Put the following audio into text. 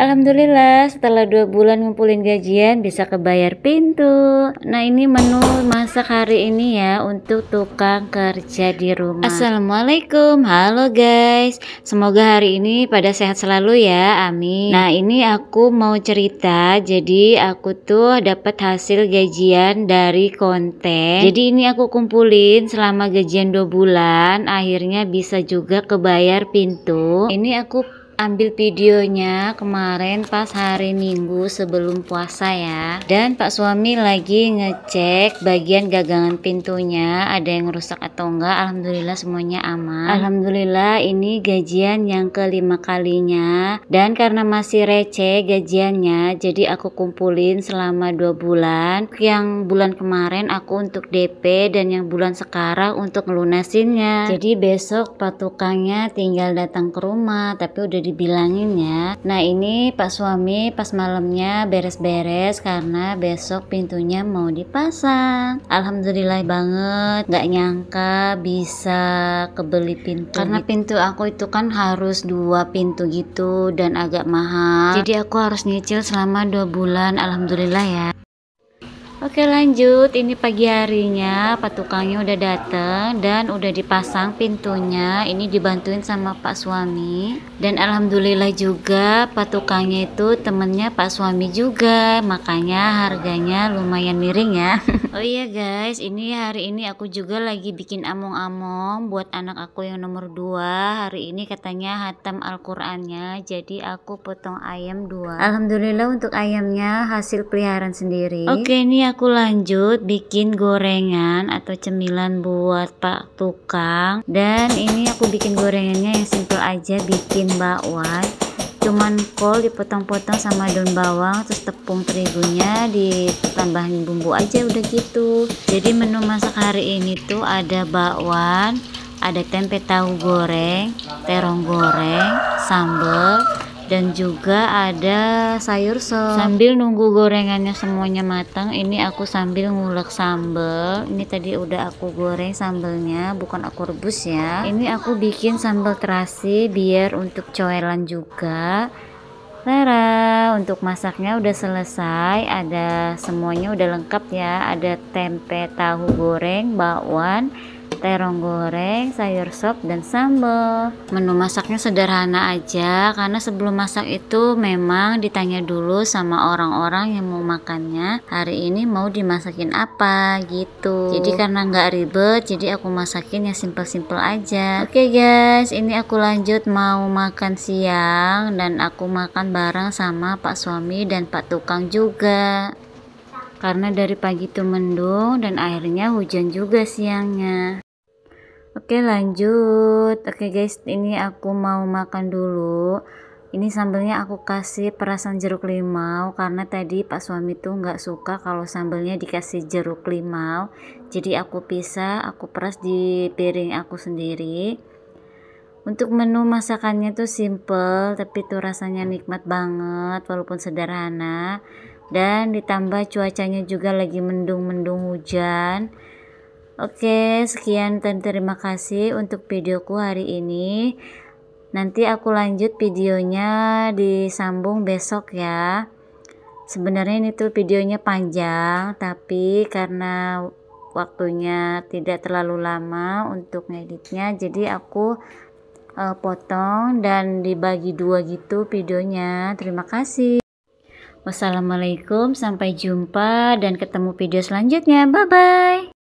Alhamdulillah setelah dua bulan ngumpulin gajian bisa kebayar pintu. Nah ini menu masak hari ini ya untuk tukang kerja di rumah. Assalamualaikum, halo guys. Semoga hari ini pada sehat selalu ya, amin. Nah ini aku mau cerita, jadi aku tuh dapat hasil gajian dari konten. Jadi ini aku kumpulin selama gajian dua bulan, akhirnya bisa juga kebayar pintu. Ini aku ambil videonya kemarin pas hari minggu sebelum puasa ya dan pak suami lagi ngecek bagian gagangan pintunya ada yang rusak atau enggak alhamdulillah semuanya aman alhamdulillah ini gajian yang kelima kalinya dan karena masih receh gajiannya jadi aku kumpulin selama dua bulan yang bulan kemarin aku untuk DP dan yang bulan sekarang untuk ngelunasinnya jadi besok pak tinggal datang ke rumah tapi udah di dibilangin ya nah ini pak suami pas malamnya beres-beres karena besok pintunya mau dipasang alhamdulillah banget gak nyangka bisa kebeli pintu karena gitu. pintu aku itu kan harus dua pintu gitu dan agak mahal jadi aku harus nyicil selama dua bulan alhamdulillah ya Oke lanjut, ini pagi harinya Pak tukangnya udah dateng dan udah dipasang pintunya. Ini dibantuin sama Pak suami. Dan alhamdulillah juga Pak tukangnya itu temennya Pak suami juga. Makanya harganya lumayan miring ya. oh iya guys, ini hari ini aku juga lagi bikin among-among buat anak aku yang nomor 2. Hari ini katanya hatam Al-Qur'annya. Jadi aku potong ayam dua. Alhamdulillah untuk ayamnya hasil peliharaan sendiri. Oke, ini aku lanjut bikin gorengan atau cemilan buat pak tukang dan ini aku bikin gorengannya yang simple aja bikin bakwan cuman kol dipotong-potong sama daun bawang terus tepung terigunya ditambahin bumbu aja udah gitu jadi menu masak hari ini tuh ada bakwan ada tempe tahu goreng terong goreng sambal dan juga ada sayur sop sambil nunggu gorengannya semuanya matang ini aku sambil ngulek sambal ini tadi udah aku goreng sambalnya bukan aku rebus ya ini aku bikin sambal terasi biar untuk coelan juga Tara, untuk masaknya udah selesai, ada semuanya udah lengkap ya, ada tempe tahu goreng, bakwan, terong goreng, sayur sop, dan sambal. Menu masaknya sederhana aja karena sebelum masak itu memang ditanya dulu sama orang-orang yang mau makannya hari ini mau dimasakin apa gitu. Jadi karena nggak ribet, jadi aku masakin yang simple-simple aja. Oke okay guys, ini aku lanjut mau makan siang dan aku makan bareng sama Pak suami dan Pak tukang juga karena dari pagi itu mendung dan akhirnya hujan juga siangnya. Oke lanjut Oke guys ini aku mau makan dulu ini sambelnya aku kasih perasan jeruk limau karena tadi pak suami tuh nggak suka kalau sambelnya dikasih jeruk limau jadi aku pisah aku peras di piring aku sendiri untuk menu masakannya tuh simple tapi tuh rasanya nikmat banget walaupun sederhana dan ditambah cuacanya juga lagi mendung-mendung hujan Oke, sekian dan terima kasih untuk videoku hari ini. Nanti aku lanjut videonya disambung besok ya. Sebenarnya ini tuh videonya panjang, tapi karena waktunya tidak terlalu lama untuk ngeditnya, jadi aku uh, potong dan dibagi dua gitu videonya. Terima kasih. Wassalamualaikum, sampai jumpa dan ketemu video selanjutnya. Bye bye.